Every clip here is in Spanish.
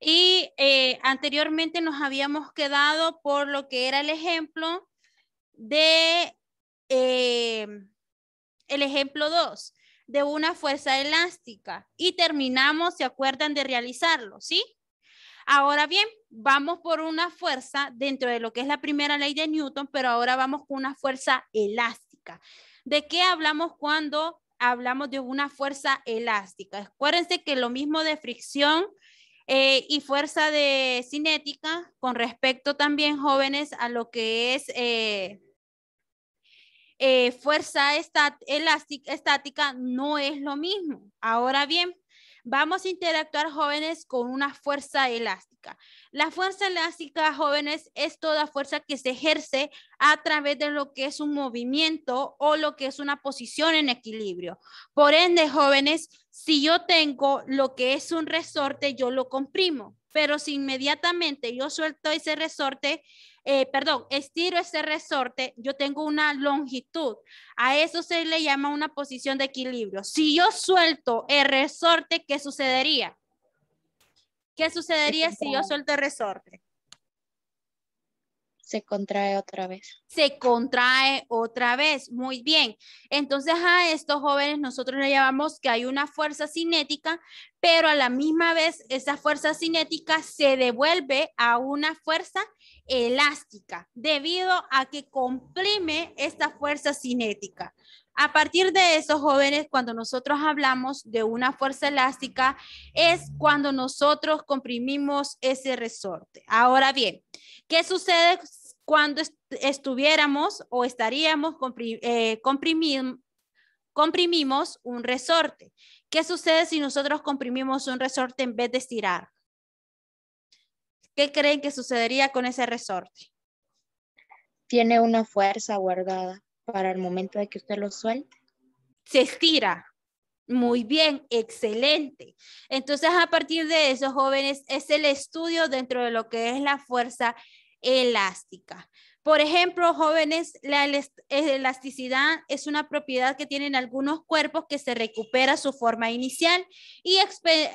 Y eh, anteriormente nos habíamos quedado por lo que era el ejemplo de, eh, el ejemplo 2, de una fuerza elástica. Y terminamos, ¿se acuerdan de realizarlo? ¿Sí? Ahora bien, vamos por una fuerza dentro de lo que es la primera ley de Newton, pero ahora vamos con una fuerza elástica. ¿De qué hablamos cuando hablamos de una fuerza elástica? Acuérdense que lo mismo de fricción eh, y fuerza de cinética con respecto también jóvenes a lo que es eh, eh, fuerza estática no es lo mismo. Ahora bien, Vamos a interactuar jóvenes con una fuerza elástica. La fuerza elástica, jóvenes, es toda fuerza que se ejerce a través de lo que es un movimiento o lo que es una posición en equilibrio. Por ende, jóvenes, si yo tengo lo que es un resorte, yo lo comprimo, pero si inmediatamente yo suelto ese resorte, eh, perdón, estiro ese resorte, yo tengo una longitud. A eso se le llama una posición de equilibrio. Si yo suelto el resorte, ¿qué sucedería? ¿Qué sucedería si yo suelto el resorte? se contrae otra vez. Se contrae otra vez, muy bien. Entonces a estos jóvenes nosotros le llamamos que hay una fuerza cinética, pero a la misma vez esa fuerza cinética se devuelve a una fuerza elástica debido a que comprime esta fuerza cinética. A partir de esos jóvenes, cuando nosotros hablamos de una fuerza elástica, es cuando nosotros comprimimos ese resorte. Ahora bien, ¿qué sucede cuando estuviéramos o estaríamos eh, comprimimos un resorte. ¿Qué sucede si nosotros comprimimos un resorte en vez de estirar? ¿Qué creen que sucedería con ese resorte? Tiene una fuerza guardada para el momento de que usted lo suelte. Se estira. Muy bien, excelente. Entonces, a partir de eso, jóvenes, es el estudio dentro de lo que es la fuerza elástica. Por ejemplo, jóvenes, la eh, elasticidad es una propiedad que tienen algunos cuerpos que se recupera su forma inicial y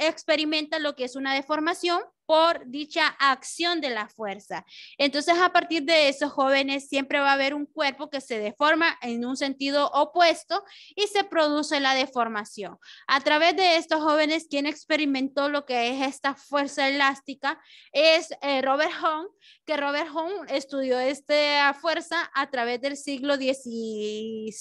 experimenta lo que es una deformación por dicha acción de la fuerza. Entonces, a partir de esos jóvenes, siempre va a haber un cuerpo que se deforma en un sentido opuesto y se produce la deformación. A través de estos jóvenes, quien experimentó lo que es esta fuerza elástica es eh, Robert Home, que Robert Home estudió esta fuerza a través del siglo XVII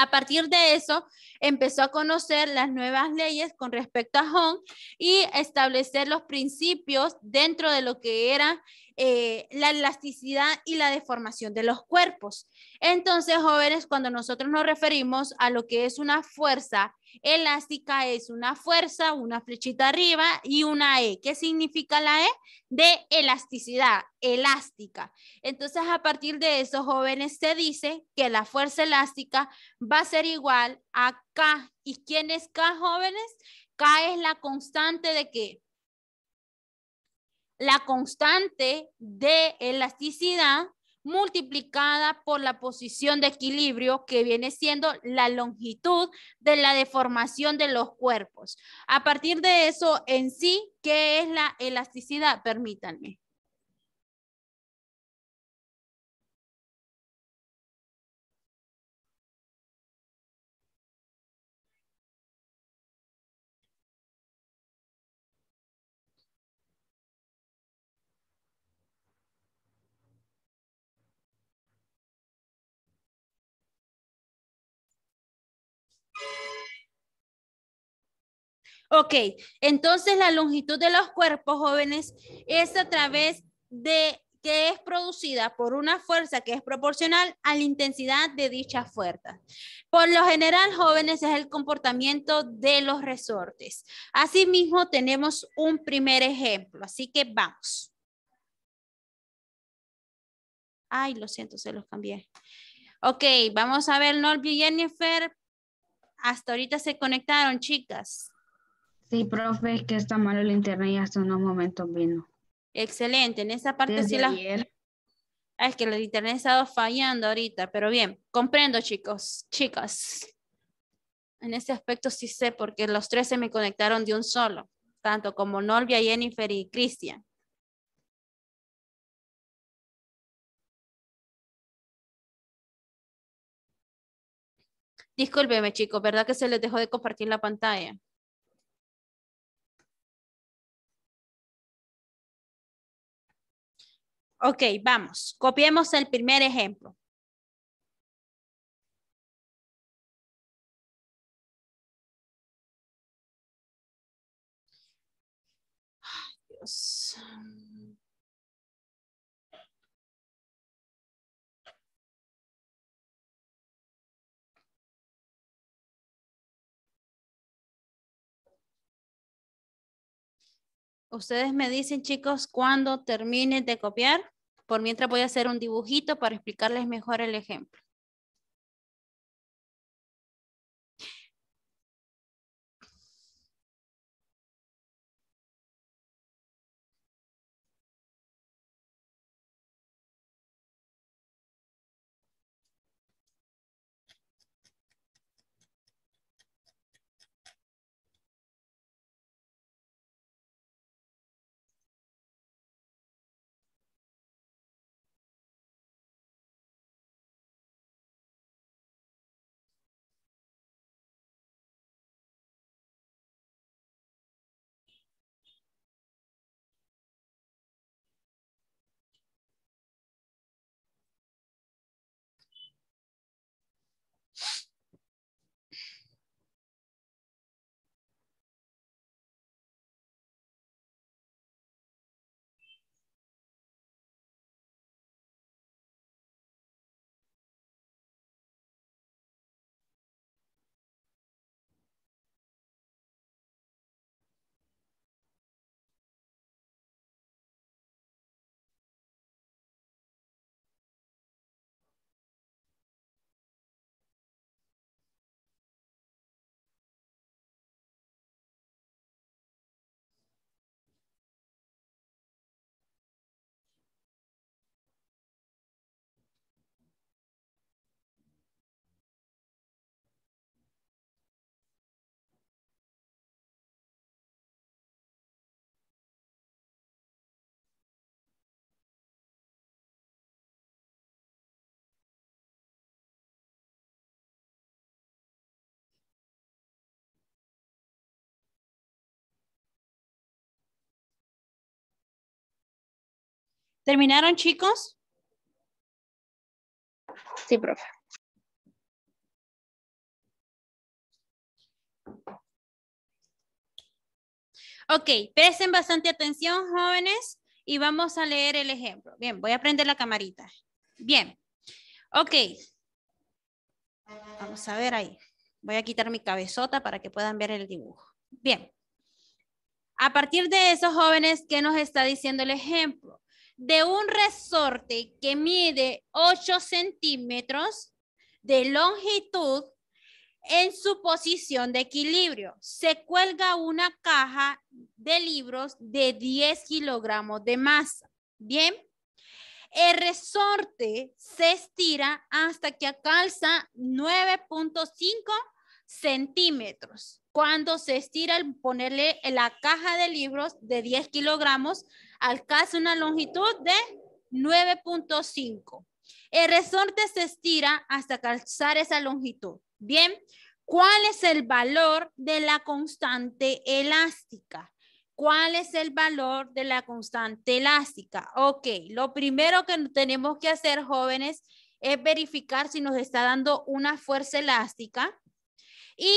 a partir de eso, empezó a conocer las nuevas leyes con respecto a Hong y establecer los principios dentro de lo que era eh, la elasticidad y la deformación de los cuerpos. Entonces, jóvenes, cuando nosotros nos referimos a lo que es una fuerza Elástica es una fuerza, una flechita arriba y una E. ¿Qué significa la E? De elasticidad, elástica. Entonces, a partir de eso, jóvenes, se dice que la fuerza elástica va a ser igual a K. ¿Y quién es K, jóvenes? K es la constante de qué? La constante de elasticidad multiplicada por la posición de equilibrio que viene siendo la longitud de la deformación de los cuerpos. A partir de eso en sí, ¿qué es la elasticidad? Permítanme. Ok, entonces la longitud de los cuerpos jóvenes es a través de que es producida por una fuerza que es proporcional a la intensidad de dicha fuerza. Por lo general, jóvenes, es el comportamiento de los resortes. Asimismo, tenemos un primer ejemplo, así que vamos. Ay, lo siento, se los cambié. Ok, vamos a ver, Norby Jennifer, hasta ahorita se conectaron, chicas. Sí, profe, es que está malo el internet y hasta unos momentos vino. Excelente, en esa parte sí la... Ah, es que el internet ha estado fallando ahorita, pero bien, comprendo chicos, chicas. En ese aspecto sí sé porque los tres se me conectaron de un solo, tanto como Norvia, Jennifer y Cristian. Discúlpeme, chicos, ¿verdad que se les dejó de compartir la pantalla? Ok, vamos. Copiemos el primer ejemplo. Ay, Dios. Ustedes me dicen, chicos, cuando terminen de copiar. Por mientras voy a hacer un dibujito para explicarles mejor el ejemplo. ¿Terminaron, chicos? Sí, profe. Ok, presten bastante atención, jóvenes, y vamos a leer el ejemplo. Bien, voy a prender la camarita. Bien, ok. Vamos a ver ahí. Voy a quitar mi cabezota para que puedan ver el dibujo. Bien. A partir de eso, jóvenes, ¿qué nos está diciendo el ejemplo? de un resorte que mide 8 centímetros de longitud en su posición de equilibrio. Se cuelga una caja de libros de 10 kilogramos de masa. Bien. El resorte se estira hasta que alcanza 9.5 centímetros. Cuando se estira, ponerle la caja de libros de 10 kilogramos alcanza una longitud de 9.5. El resorte se estira hasta alcanzar esa longitud. Bien, ¿cuál es el valor de la constante elástica? ¿Cuál es el valor de la constante elástica? Ok, lo primero que tenemos que hacer, jóvenes, es verificar si nos está dando una fuerza elástica y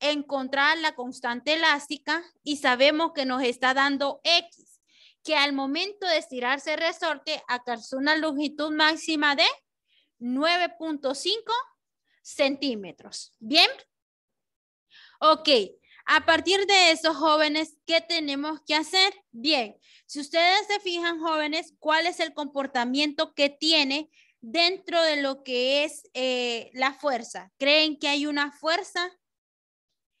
encontrar la constante elástica y sabemos que nos está dando X que al momento de estirarse el resorte alcanzó una longitud máxima de 9.5 centímetros. ¿Bien? Ok, a partir de eso, jóvenes, ¿qué tenemos que hacer? Bien, si ustedes se fijan, jóvenes, ¿cuál es el comportamiento que tiene dentro de lo que es eh, la fuerza? ¿Creen que hay una fuerza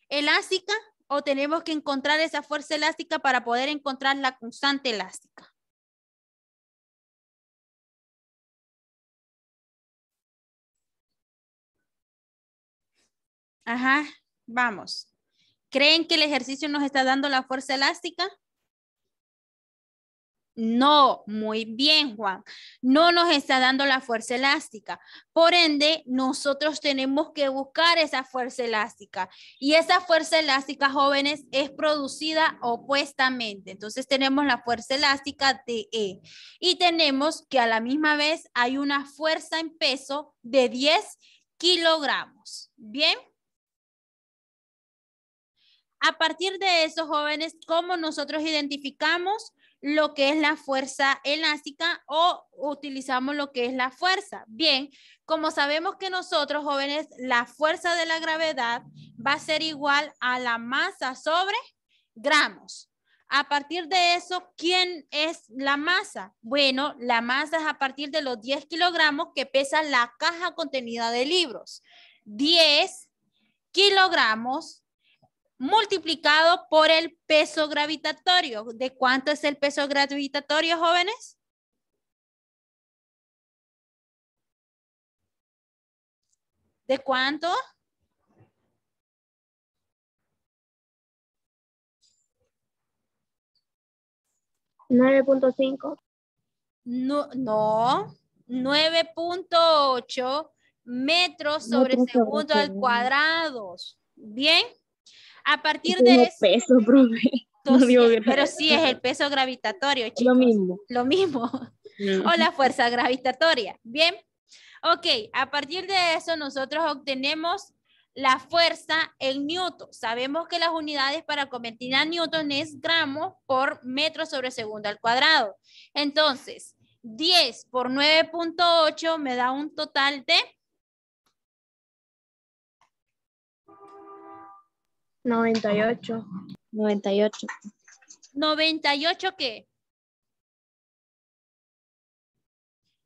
elástica? o tenemos que encontrar esa fuerza elástica para poder encontrar la constante elástica. Ajá, vamos. ¿Creen que el ejercicio nos está dando la fuerza elástica? No, muy bien, Juan. No nos está dando la fuerza elástica. Por ende, nosotros tenemos que buscar esa fuerza elástica. Y esa fuerza elástica, jóvenes, es producida opuestamente. Entonces tenemos la fuerza elástica de E. Y tenemos que a la misma vez hay una fuerza en peso de 10 kilogramos. Bien. A partir de eso, jóvenes, ¿cómo nosotros identificamos lo que es la fuerza elástica o utilizamos lo que es la fuerza. Bien, como sabemos que nosotros jóvenes, la fuerza de la gravedad va a ser igual a la masa sobre gramos. A partir de eso, ¿quién es la masa? Bueno, la masa es a partir de los 10 kilogramos que pesa la caja contenida de libros. 10 kilogramos multiplicado por el peso gravitatorio. ¿De cuánto es el peso gravitatorio, jóvenes? ¿De cuánto? ¿9.5? No, no 9.8 metros sobre segundo al cuadrado. ¿Bien? A partir de eso. pero sí es el peso gravitatorio, Lo mismo. Lo mismo. O la fuerza gravitatoria. Bien. Ok, a partir de eso nosotros obtenemos la fuerza en newton. Sabemos que las unidades para convertir a newton es gramos por metro sobre segundo al cuadrado. Entonces, 10 por 9.8 me da un total de 98. 98. ¿98 qué?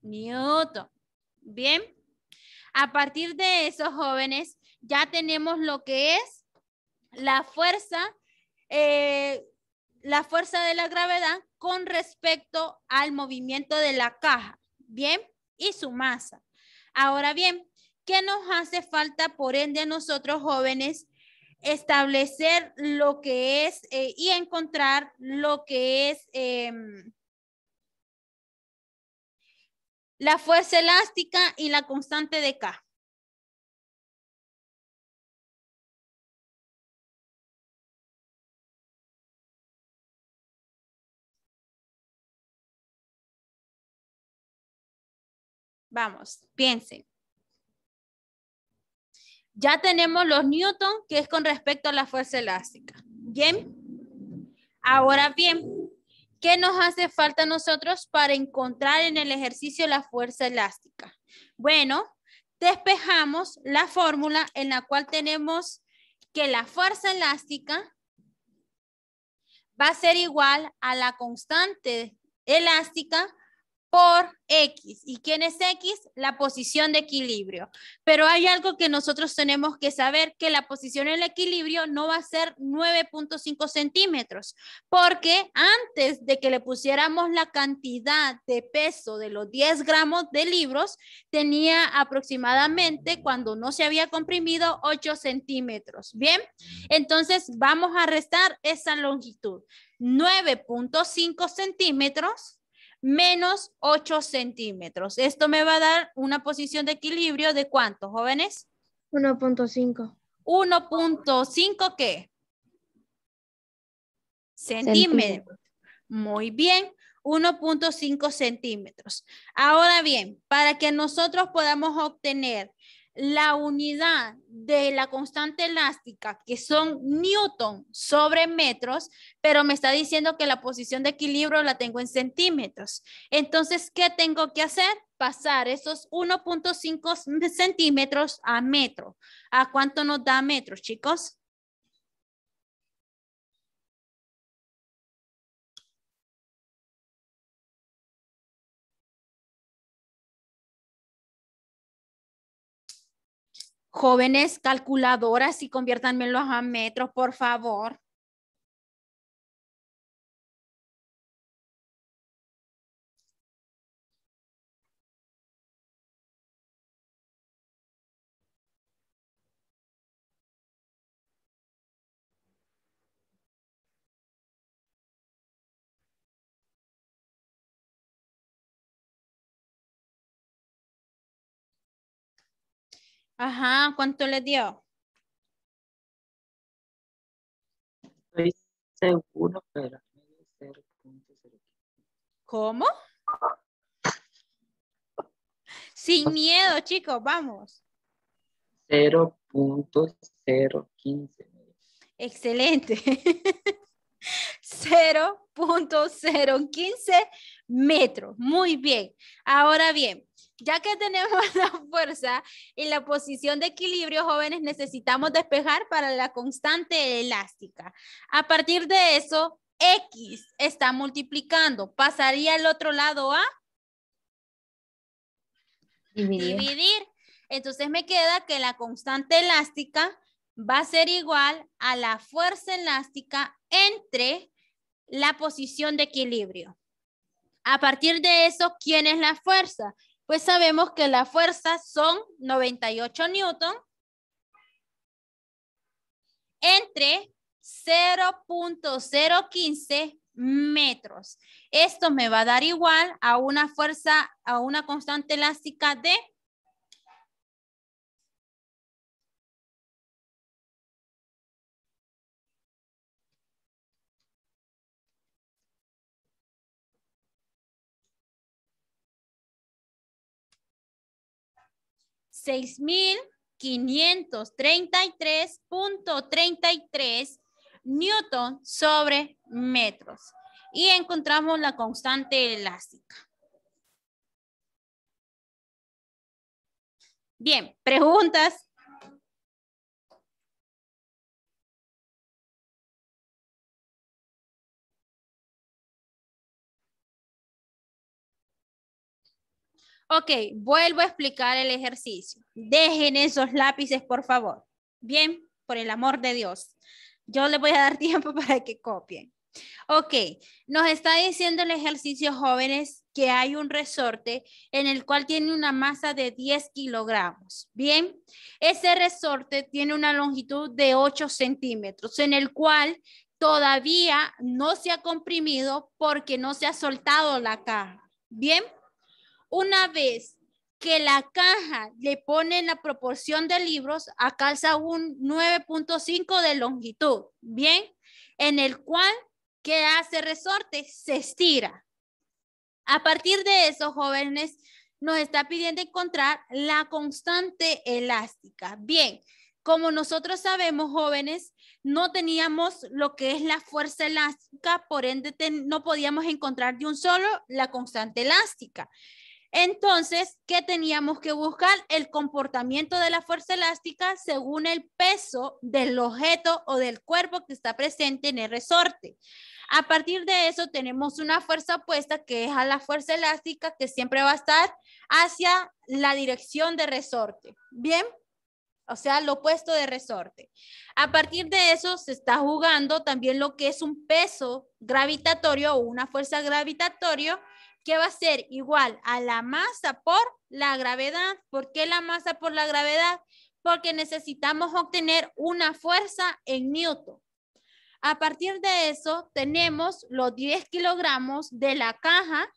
Newton. Bien. A partir de eso, jóvenes, ya tenemos lo que es la fuerza, eh, la fuerza de la gravedad con respecto al movimiento de la caja. Bien. Y su masa. Ahora bien, ¿qué nos hace falta por ende a nosotros jóvenes establecer lo que es eh, y encontrar lo que es em, la fuerza elástica y la constante de K. Vamos, piensen. Ya tenemos los Newton, que es con respecto a la fuerza elástica. Bien. Ahora bien, ¿qué nos hace falta nosotros para encontrar en el ejercicio la fuerza elástica? Bueno, despejamos la fórmula en la cual tenemos que la fuerza elástica va a ser igual a la constante elástica por X. ¿Y quién es X? La posición de equilibrio. Pero hay algo que nosotros tenemos que saber, que la posición en el equilibrio no va a ser 9.5 centímetros, porque antes de que le pusiéramos la cantidad de peso de los 10 gramos de libros, tenía aproximadamente, cuando no se había comprimido, 8 centímetros. Bien, entonces vamos a restar esa longitud. 9.5 centímetros menos 8 centímetros. Esto me va a dar una posición de equilibrio de cuánto, jóvenes? 1.5. 1.5 qué? Centímetros. Muy bien. 1.5 centímetros. Ahora bien, para que nosotros podamos obtener la unidad de la constante elástica, que son newton sobre metros, pero me está diciendo que la posición de equilibrio la tengo en centímetros. Entonces, ¿qué tengo que hacer? Pasar esos 1.5 centímetros a metro. ¿A cuánto nos da metros, chicos? Jóvenes calculadoras y conviértanmelo a metros, por favor. Ajá, ¿cuánto le dio? Estoy seguro, pero ¿Cómo? Sin miedo, chicos, vamos. 0.015. Excelente. 0.015 metros. Muy bien. Ahora bien, ya que tenemos la fuerza y la posición de equilibrio, jóvenes, necesitamos despejar para la constante elástica. A partir de eso, X está multiplicando. ¿Pasaría al otro lado a? Dividir. Entonces me queda que la constante elástica va a ser igual a la fuerza elástica entre la posición de equilibrio. A partir de eso, ¿quién es la fuerza? pues sabemos que las fuerzas son 98 newton entre 0.015 metros. Esto me va a dar igual a una fuerza, a una constante elástica de 6.533.33 newton sobre metros. Y encontramos la constante elástica. Bien, preguntas. Ok, vuelvo a explicar el ejercicio. Dejen esos lápices, por favor. Bien, por el amor de Dios. Yo les voy a dar tiempo para que copien. Ok, nos está diciendo el ejercicio jóvenes que hay un resorte en el cual tiene una masa de 10 kilogramos. Bien, ese resorte tiene una longitud de 8 centímetros en el cual todavía no se ha comprimido porque no se ha soltado la caja. Bien, una vez que la caja le pone la proporción de libros, a calza un 9.5 de longitud, ¿bien? En el cual, ¿qué hace resorte? Se estira. A partir de eso, jóvenes, nos está pidiendo encontrar la constante elástica. Bien, como nosotros sabemos, jóvenes, no teníamos lo que es la fuerza elástica, por ende no podíamos encontrar de un solo la constante elástica. Entonces, ¿qué teníamos que buscar? El comportamiento de la fuerza elástica según el peso del objeto o del cuerpo que está presente en el resorte. A partir de eso tenemos una fuerza opuesta que es a la fuerza elástica que siempre va a estar hacia la dirección de resorte. Bien, o sea, lo opuesto de resorte. A partir de eso se está jugando también lo que es un peso gravitatorio o una fuerza gravitatoria que va a ser igual a la masa por la gravedad. ¿Por qué la masa por la gravedad? Porque necesitamos obtener una fuerza en Newton. A partir de eso, tenemos los 10 kilogramos de la caja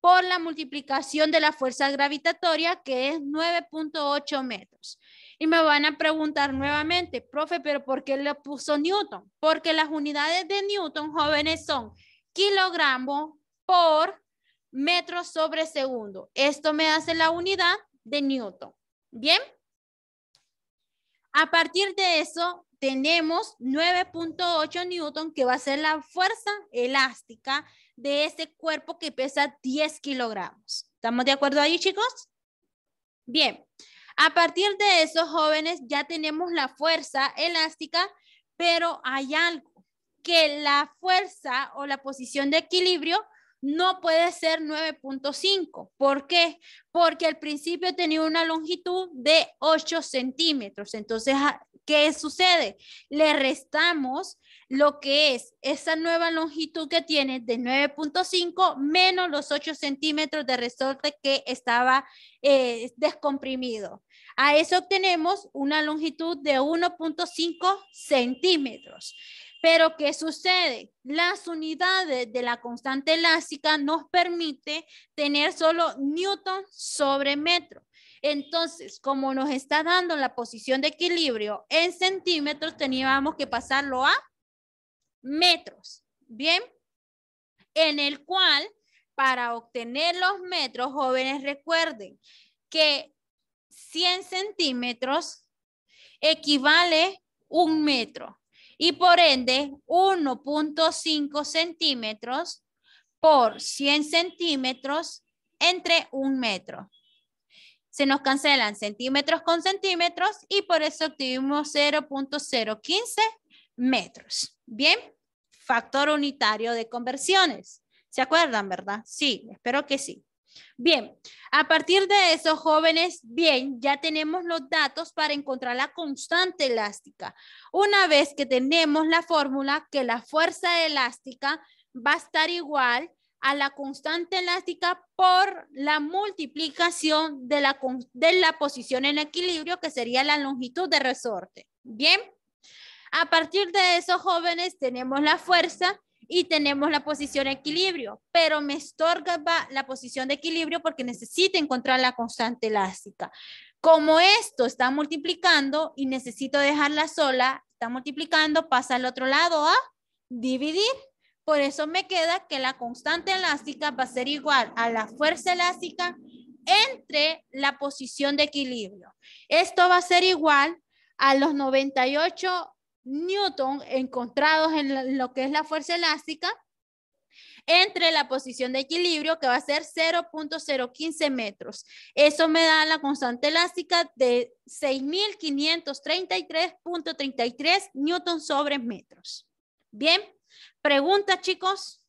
por la multiplicación de la fuerza gravitatoria, que es 9.8 metros. Y me van a preguntar nuevamente, profe, pero ¿por qué le puso Newton? Porque las unidades de Newton jóvenes son kilogramo por metros sobre segundo. Esto me hace la unidad de Newton. ¿Bien? A partir de eso, tenemos 9.8 Newton, que va a ser la fuerza elástica de ese cuerpo que pesa 10 kilogramos. ¿Estamos de acuerdo ahí, chicos? Bien. A partir de eso, jóvenes, ya tenemos la fuerza elástica, pero hay algo, que la fuerza o la posición de equilibrio no puede ser 9.5. ¿Por qué? Porque al principio tenía una longitud de 8 centímetros. Entonces, ah, ¿qué sucede? Le restamos lo que es esa nueva longitud que tiene de 9.5 menos los 8 centímetros de resorte que estaba eh, descomprimido. A eso obtenemos una longitud de 1.5 centímetros. Pero ¿qué sucede? Las unidades de la constante elástica nos permite tener solo newton sobre metro. Entonces, como nos está dando la posición de equilibrio en centímetros, teníamos que pasarlo a metros. Bien, en el cual para obtener los metros, jóvenes, recuerden que 100 centímetros equivale un metro y por ende 1.5 centímetros por 100 centímetros entre un metro. Se nos cancelan centímetros con centímetros y por eso obtuvimos 0.015 metros. Bien, factor unitario de conversiones. ¿Se acuerdan, verdad? Sí, espero que sí. Bien, a partir de eso, jóvenes, bien, ya tenemos los datos para encontrar la constante elástica. Una vez que tenemos la fórmula que la fuerza elástica va a estar igual a la constante elástica por la multiplicación de la, posición en equilibrio, que sería la longitud de resorte. Bien, a partir de eso, jóvenes, tenemos la fuerza y tenemos la posición de equilibrio, pero me estorba la posición de equilibrio porque necesito encontrar la constante elástica. Como esto está multiplicando y necesito dejarla sola, está multiplicando, pasa al otro lado a dividir. Por eso me queda que la constante elástica va a ser igual a la fuerza elástica entre la posición de equilibrio. Esto va a ser igual a los 98 Newton encontrados en lo que es la fuerza elástica entre la posición de equilibrio que va a ser 0.015 metros. Eso me da la constante elástica de 6.533.33 newton sobre metros. Bien, preguntas chicos.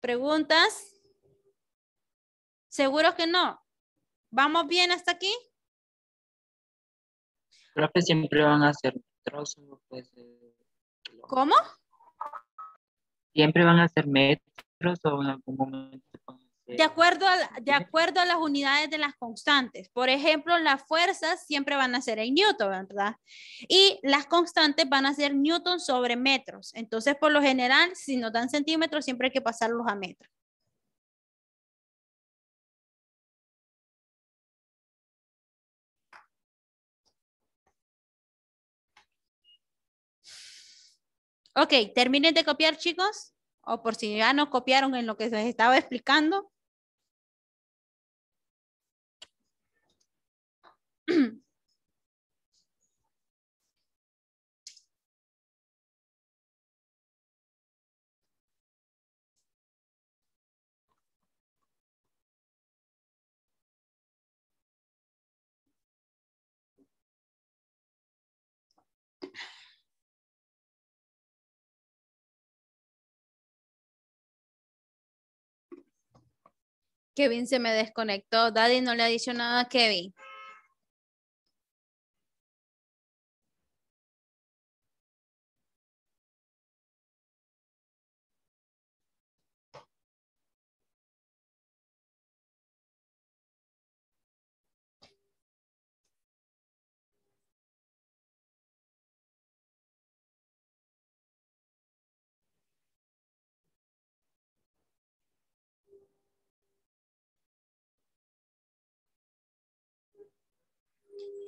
¿Preguntas? Seguro que no? ¿Vamos bien hasta aquí? Creo que siempre van a ser metros. Pues, ¿Cómo? Siempre van a ser metros o algún momento. De acuerdo, de acuerdo a las unidades de las constantes. Por ejemplo, las fuerzas siempre van a ser en Newton, ¿verdad? Y las constantes van a ser Newton sobre metros. Entonces, por lo general, si nos dan centímetros, siempre hay que pasarlos a metros. Ok, terminen de copiar, chicos. O por si ya no copiaron en lo que les estaba explicando. Kevin se me desconectó. Daddy no le ha dicho nada a Kevin.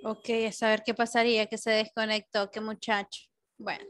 Ok, a saber qué pasaría, que se desconectó, qué muchacho. Bueno.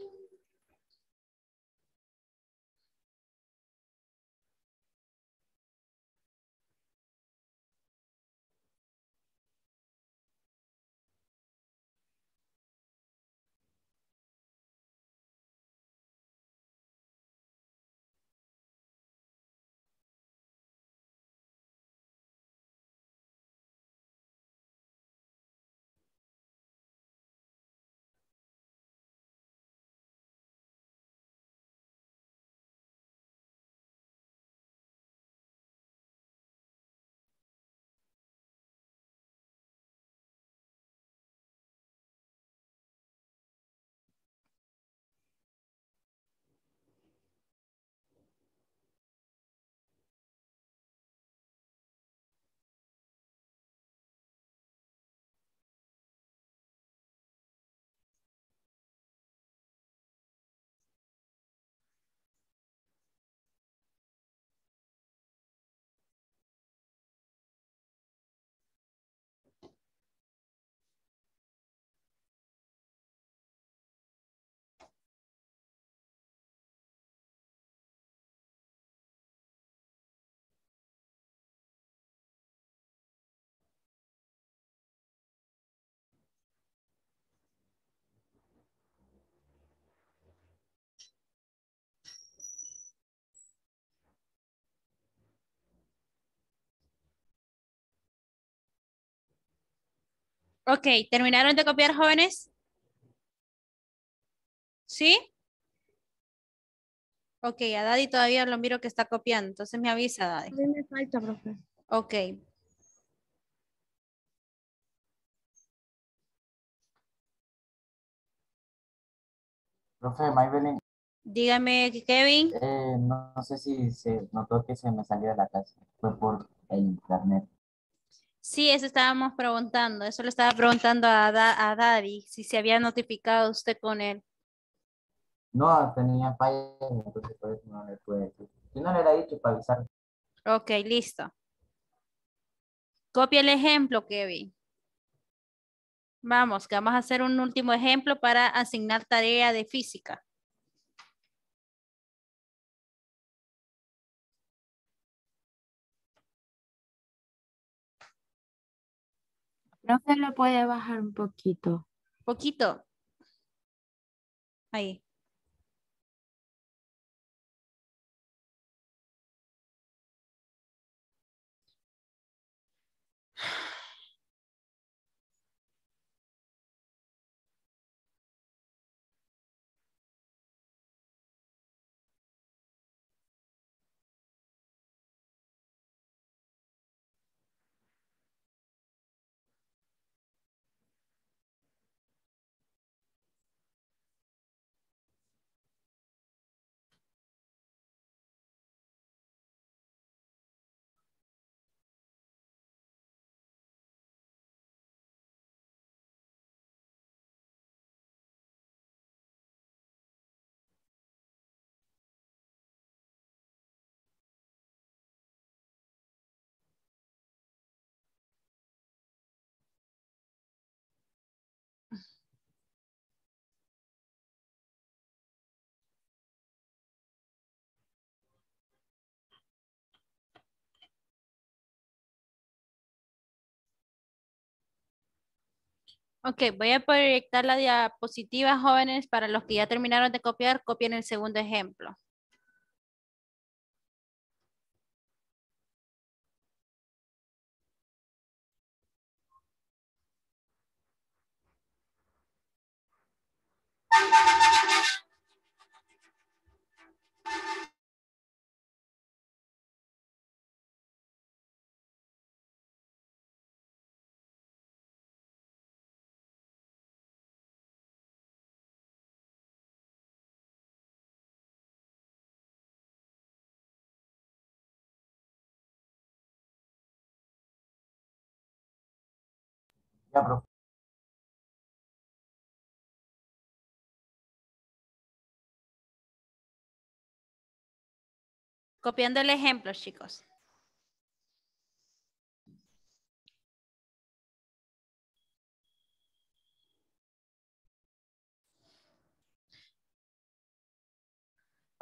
Ok, ¿terminaron de copiar, jóvenes? ¿Sí? Ok, a Daddy todavía lo miro que está copiando, entonces me avisa, Daddy. me falta, Ok. Profe, Maybelline. Dígame, Kevin. no, eh, no, sé si se notó que se me salió de la casa. Fue por el internet. Sí, eso estábamos preguntando, eso le estaba preguntando a, Daddy, si se había notificado usted con él. No, tenía fallas, entonces por eso no le pude decir. Si no le había dicho para avisar. Ok, listo. Copia el ejemplo, Kevin. Vamos, que vamos a hacer un último ejemplo para asignar tarea de física. No se lo puede bajar un poquito. Poquito. Ahí. Ok, voy a proyectar la diapositiva, jóvenes, para los que ya terminaron de copiar, copien el segundo ejemplo. Copiando el ejemplo, chicos.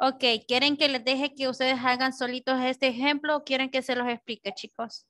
Ok, ¿quieren que les deje que ustedes hagan solitos este ejemplo o quieren que se los explique, chicos?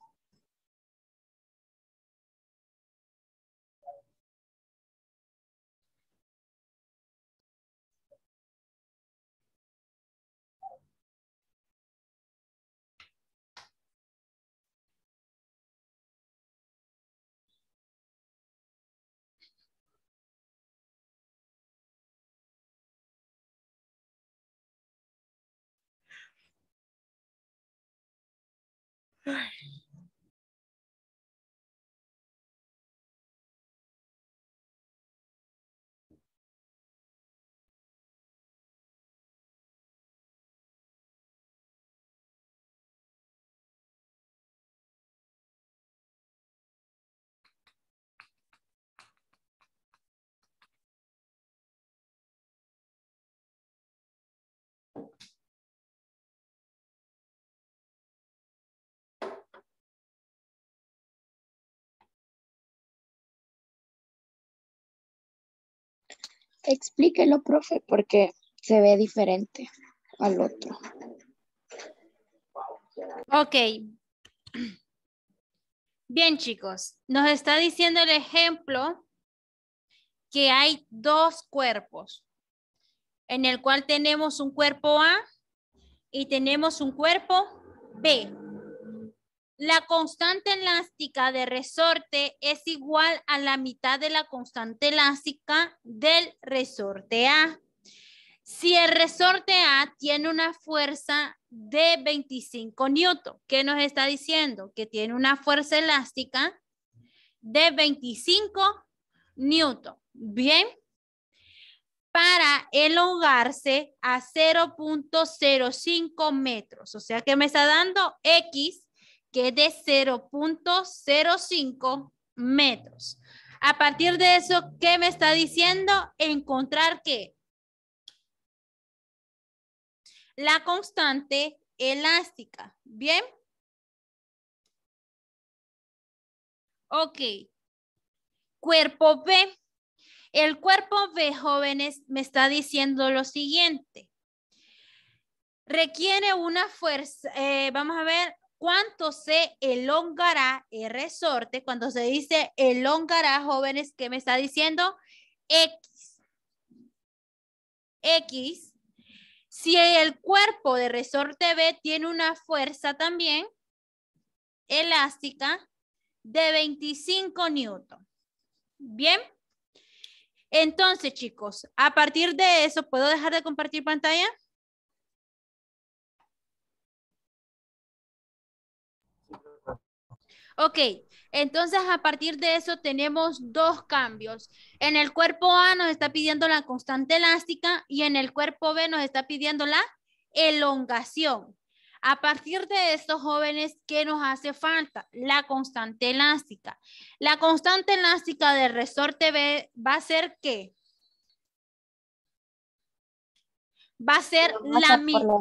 Explíquelo, profe, porque se ve diferente al otro. Ok. Bien, chicos, nos está diciendo el ejemplo que hay dos cuerpos, en el cual tenemos un cuerpo A y tenemos un cuerpo B. La constante elástica de resorte es igual a la mitad de la constante elástica del resorte A. Si el resorte A tiene una fuerza de 25 newton, ¿qué nos está diciendo? Que tiene una fuerza elástica de 25 newton. Bien. Para elongarse a 0.05 metros. O sea que me está dando X que de 0.05 metros. A partir de eso, ¿qué me está diciendo? Encontrar qué? La constante elástica. ¿Bien? Ok. Cuerpo B. El cuerpo B, jóvenes, me está diciendo lo siguiente. Requiere una fuerza, eh, vamos a ver, cuánto se elongará el resorte. Cuando se dice elongará, jóvenes, ¿qué me está diciendo? X. X. Si el cuerpo de resorte B tiene una fuerza también elástica de 25 newton. Bien. Entonces, chicos, a partir de eso, ¿puedo dejar de compartir pantalla? Ok, entonces a partir de eso tenemos dos cambios. En el cuerpo A nos está pidiendo la constante elástica y en el cuerpo B nos está pidiendo la elongación. A partir de estos jóvenes, ¿qué nos hace falta? La constante elástica. La constante elástica del resorte B va a ser qué? Va a ser la, misma.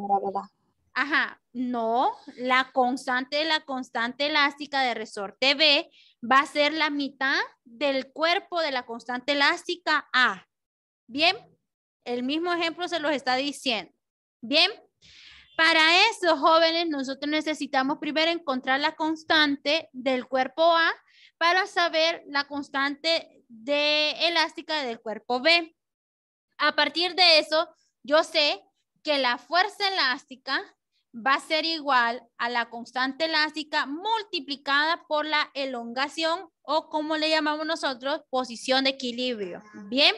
Ajá, no, la constante de la constante elástica de resorte B va a ser la mitad del cuerpo de la constante elástica A. Bien, el mismo ejemplo se los está diciendo. Bien, para eso, jóvenes, nosotros necesitamos primero encontrar la constante del cuerpo A para saber la constante de elástica del cuerpo B. A partir de eso, yo sé que la fuerza elástica va a ser igual a la constante elástica multiplicada por la elongación o como le llamamos nosotros, posición de equilibrio. Bien.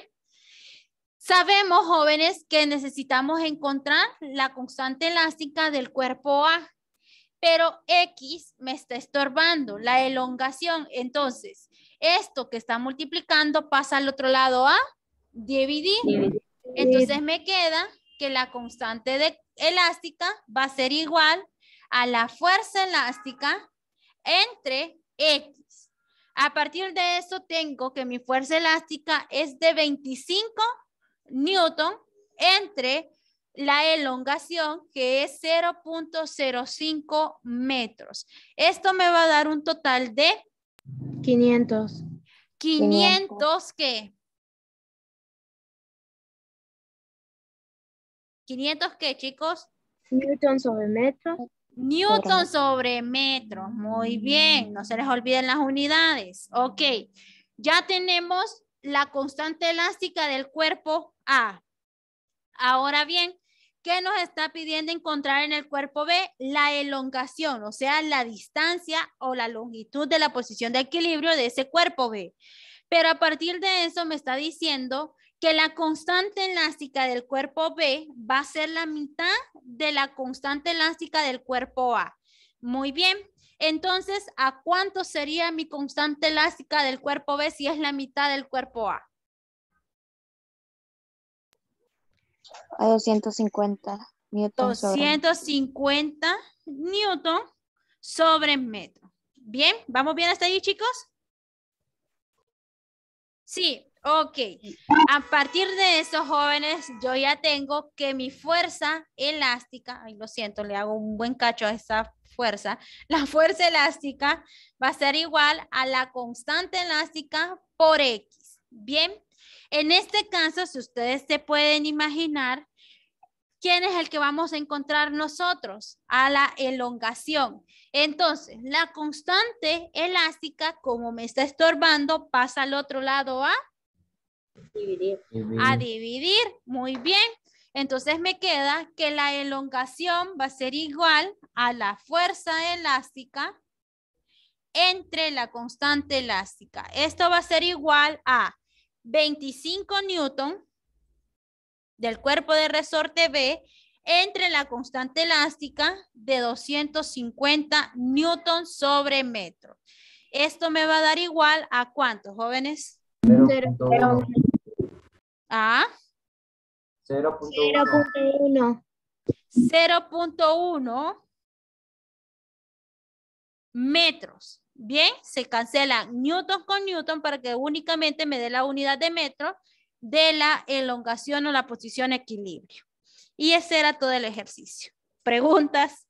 Sabemos, jóvenes, que necesitamos encontrar la constante elástica del cuerpo A, pero X me está estorbando, la elongación. Entonces, esto que está multiplicando pasa al otro lado A, dividir. Entonces me queda que la constante de elástica va a ser igual a la fuerza elástica entre X. A partir de eso tengo que mi fuerza elástica es de 25 newton entre la elongación que es 0.05 metros. Esto me va a dar un total de 500. 500, 500. ¿qué? ¿500 qué, chicos? Newton sobre metros. Newton sobre metros. Muy bien, no se les olviden las unidades. Ok, ya tenemos la constante elástica del cuerpo A. Ahora bien, ¿qué nos está pidiendo encontrar en el cuerpo B? La elongación, o sea, la distancia o la longitud de la posición de equilibrio de ese cuerpo B. Pero a partir de eso me está diciendo que la constante elástica del cuerpo B va a ser la mitad de la constante elástica del cuerpo A. Muy bien, entonces, ¿a cuánto sería mi constante elástica del cuerpo B si es la mitad del cuerpo A? A 250 newton. 250 sobre... newton sobre metro. Bien, ¿vamos bien hasta ahí, chicos? Sí, Ok, a partir de eso, jóvenes, yo ya tengo que mi fuerza elástica, ay, lo siento, le hago un buen cacho a esa fuerza, la fuerza elástica va a ser igual a la constante elástica por X. Bien, en este caso, si ustedes se pueden imaginar, ¿quién es el que vamos a encontrar nosotros? A la elongación. Entonces, la constante elástica, como me está estorbando, pasa al otro lado a ¿ah? A dividir, muy bien. Entonces me queda que la elongación va a ser igual a la fuerza elástica entre la constante elástica. Esto va a ser igual a 25 newton del cuerpo de resorte B entre la constante elástica de 250 newton sobre metro. Esto me va a dar igual a cuánto jóvenes? a 0.1. 0.1 metros. Bien, se cancela newton con newton para que únicamente me dé la unidad de metro de la elongación o la posición equilibrio. Y ese era todo el ejercicio. ¿Preguntas?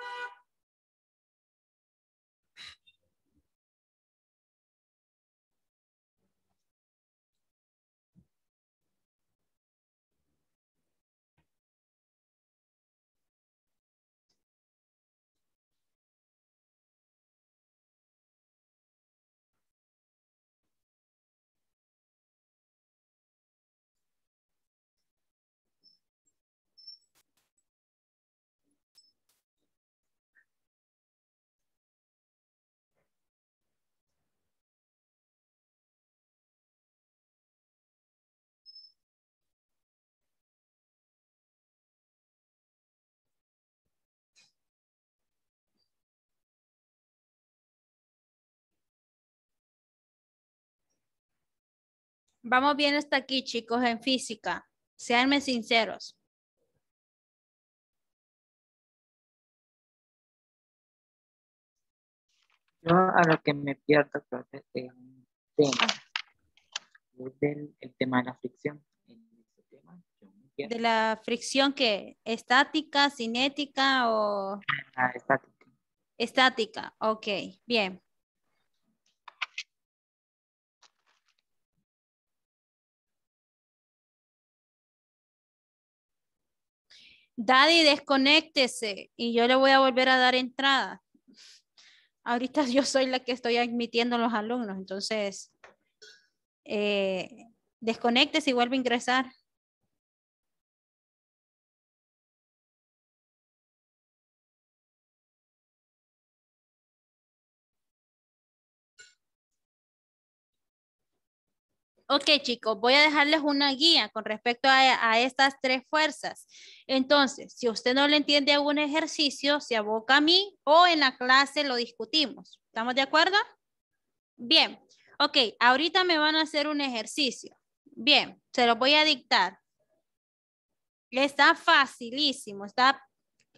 there. Vamos bien hasta aquí, chicos, en física. Seanme sinceros. Yo a lo que me pierdo creo que es un tema. el tema de la fricción. Este de la fricción qué? estática, cinética o... Ah, estática. Estática, ok, bien. Daddy, desconéctese y yo le voy a volver a dar entrada. Ahorita yo soy la que estoy admitiendo a los alumnos, entonces eh, y vuelve a ingresar. Ok, chicos, voy a dejarles una guía con respecto a, estas tres fuerzas. Entonces, si usted no le entiende algún ejercicio, se aboca a mí o en la clase lo discutimos. ¿Estamos de acuerdo? Bien. Ok, ahorita me van a hacer un ejercicio. Bien, se lo voy a dictar. Está facilísimo, está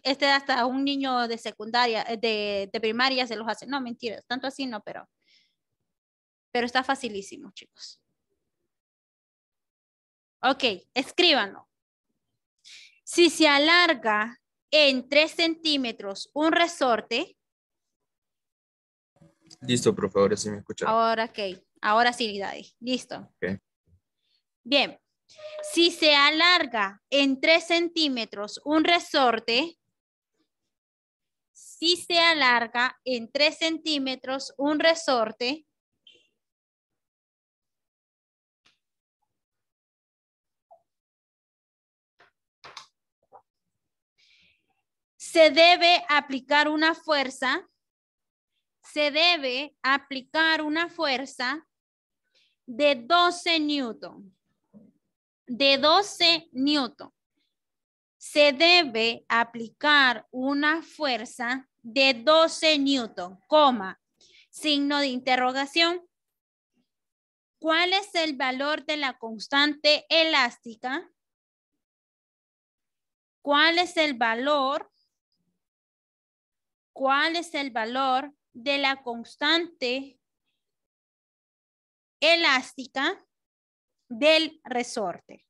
este hasta un niño de secundaria, eh, de, primaria se los hace. No, mentira, tanto así no, pero, pero está facilísimo, chicos. Ok, escríbanlo. Si se alarga en 3 centímetros un resorte. Listo, por favor, si me escuchan. Ahora, ok. Ahora sí, Daddy. Listo. Bien. Si se alarga en 3 centímetros un resorte, si se alarga en 3 centímetros un resorte, se debe aplicar una fuerza, se debe aplicar una fuerza de 12 newton, de 12 newton. Se debe aplicar una fuerza de 12 newton, coma, signo de interrogación. ¿Cuál es el valor de la constante elástica? ¿Cuál es el valor cuál es el valor de la constante elástica del resorte.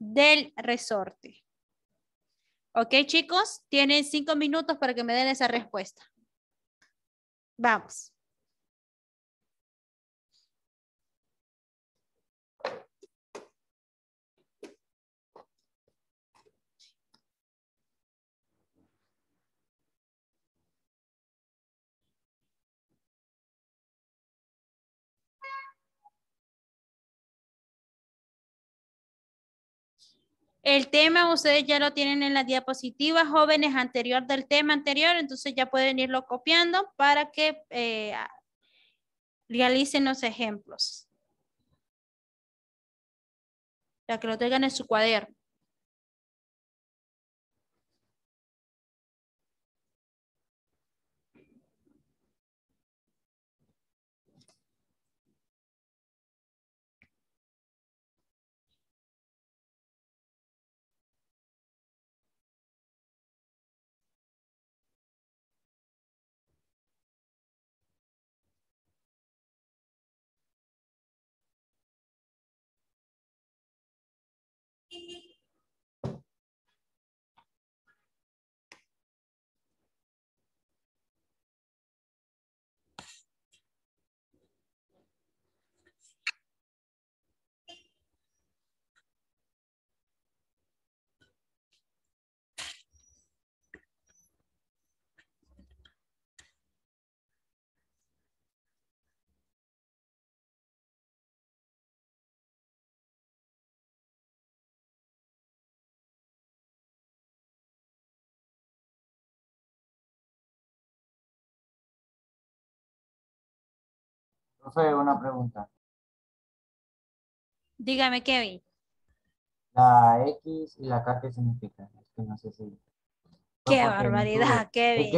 Del resorte. ¿Ok, chicos? Tienen cinco minutos para que me den esa respuesta. Vamos. El tema ustedes ya lo tienen en la diapositiva jóvenes anterior del tema anterior, entonces ya pueden irlo copiando para que eh, realicen los ejemplos. Para que lo tengan en su cuaderno. fue una pregunta. Dígame, Kevin. La X y la K, ¿qué significa Es que no sé si... Qué barbaridad, Kevin.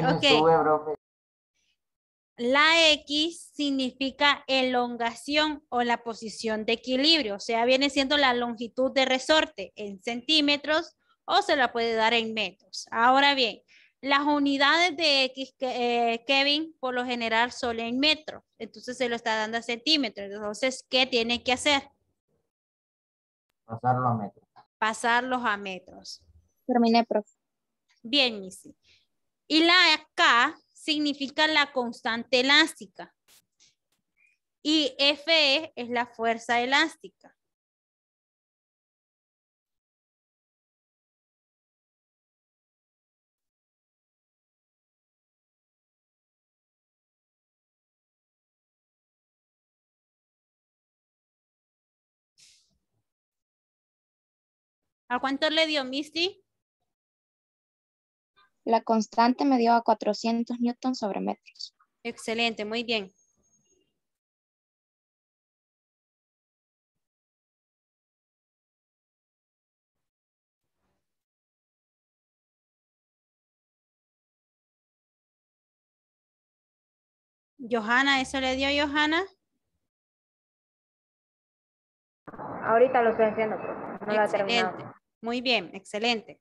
La X significa elongación o la posición de equilibrio, o sea, viene siendo la longitud de resorte en centímetros o se la puede dar en metros. Ahora bien, las unidades de X, eh, Kevin, por lo general son en metros entonces se lo está dando a centímetros. Entonces, ¿qué tiene que hacer? Pasarlo a metros. Pasarlos a metros. Terminé, profe. Bien, Missy. Y la K significa la constante elástica. Y Fe es la fuerza elástica. ¿A cuánto le dio Misty? La constante me dio a 400 newtons sobre metros. Excelente, muy bien. Johanna, ¿eso le dio Johanna? Ahorita lo estoy haciendo, pero No la lo muy bien, excelente.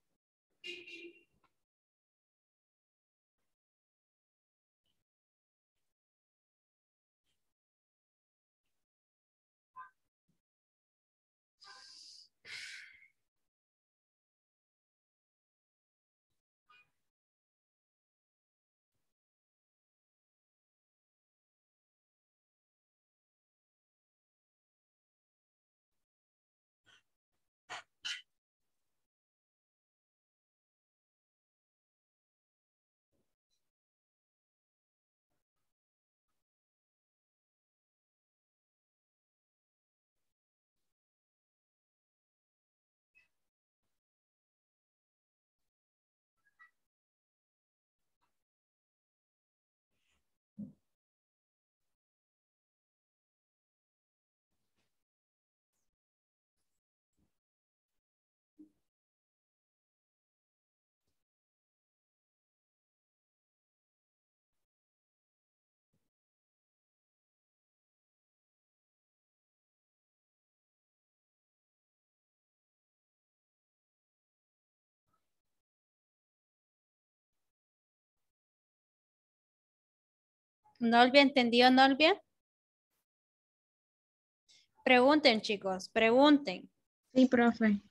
Nolvia, ¿entendió Nolvia? Pregunten, chicos, pregunten. Sí, profe.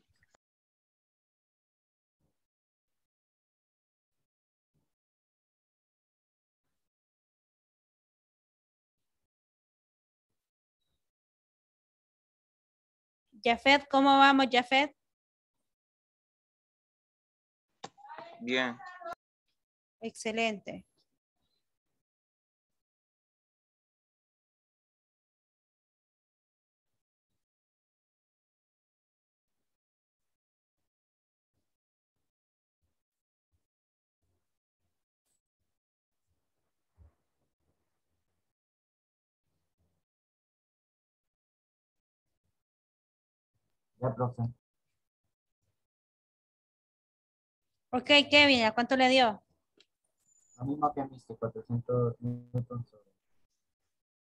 Jafet, ¿cómo vamos, Jafet? Bien. Excelente. Ya, profe. Ok, Kevin, ¿a cuánto le dio? Lo mismo que 400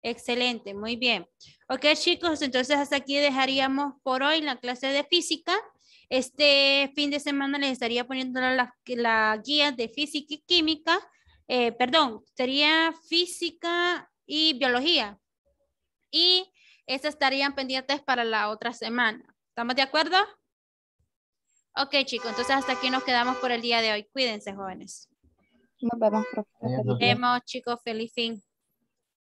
Excelente, muy bien. Ok, chicos, entonces hasta aquí dejaríamos por hoy la clase de física. Este fin de semana les estaría poniendo la, la guía de física y química. Eh, perdón, sería física y biología. Y esas estarían pendientes para la otra semana. ¿Estamos de acuerdo? Ok, chicos, entonces hasta aquí nos quedamos por el día de hoy. Cuídense, jóvenes. Nos vemos, profesor. Nos vemos, chicos. Feliz fin.